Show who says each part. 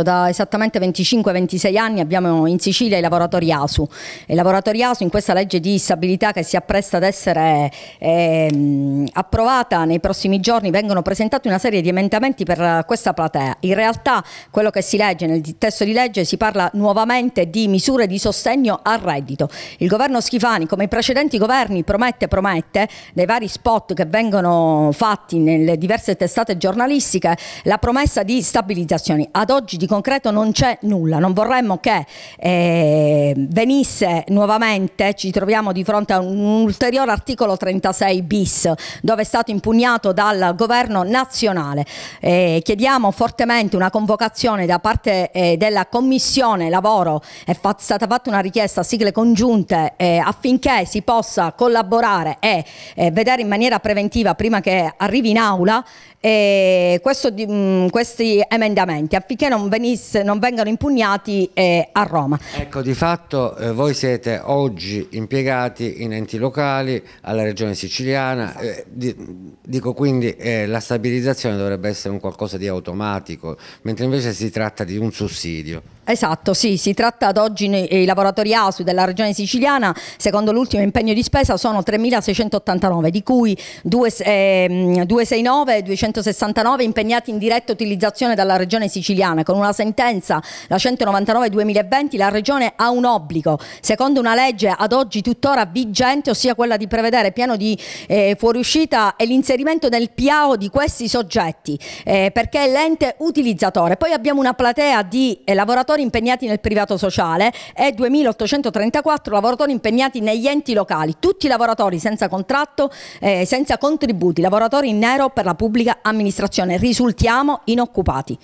Speaker 1: Ecco, da esattamente 25-26 anni abbiamo in Sicilia i lavoratori ASU i lavoratori ASU in questa legge di stabilità che si appresta ad essere eh, approvata nei prossimi giorni vengono presentati una serie di emendamenti per questa platea. In realtà quello che si legge nel testo di legge si parla nuovamente di misure di sostegno al reddito. Il governo Schifani come i precedenti governi promette promette nei vari spot che vengono fatti nelle diverse testate giornalistiche la promessa di stabilizzazioni. Ad oggi di concreto non c'è nulla, non vorremmo che eh, venisse nuovamente, ci troviamo di fronte a un ulteriore articolo 36 bis dove è stato impugnato dal governo nazionale. Eh, chiediamo fortemente una convocazione da parte eh, della Commissione Lavoro, è fat stata fatta una richiesta a sigle congiunte eh, affinché si possa collaborare e eh, vedere in maniera preventiva prima che arrivi in aula eh, questo, mh, questi emendamenti affinché non venissero venisse, non vengano impugnati eh, a Roma.
Speaker 2: Ecco, di fatto eh, voi siete oggi impiegati in enti locali, alla regione siciliana, eh, di, dico quindi eh, la stabilizzazione dovrebbe essere un qualcosa di automatico, mentre invece si tratta di un sussidio.
Speaker 1: Esatto, sì, si tratta ad oggi eh, i lavoratori ASU della regione siciliana, secondo l'ultimo impegno di spesa sono 3.689, di cui 2, eh, 269 269 impegnati in diretta utilizzazione dalla regione siciliana. Con una sentenza, la 199-2020, la regione ha un obbligo, secondo una legge ad oggi tuttora vigente, ossia quella di prevedere piano di eh, fuoriuscita e l'inserimento nel PIAO di questi soggetti, eh, perché è l'ente utilizzatore. Poi abbiamo una platea di eh, lavoratori lavoratori impegnati nel privato sociale e 2.834 lavoratori impegnati negli enti locali, tutti lavoratori senza contratto, eh, senza contributi, lavoratori in nero per la pubblica amministrazione. Risultiamo inoccupati.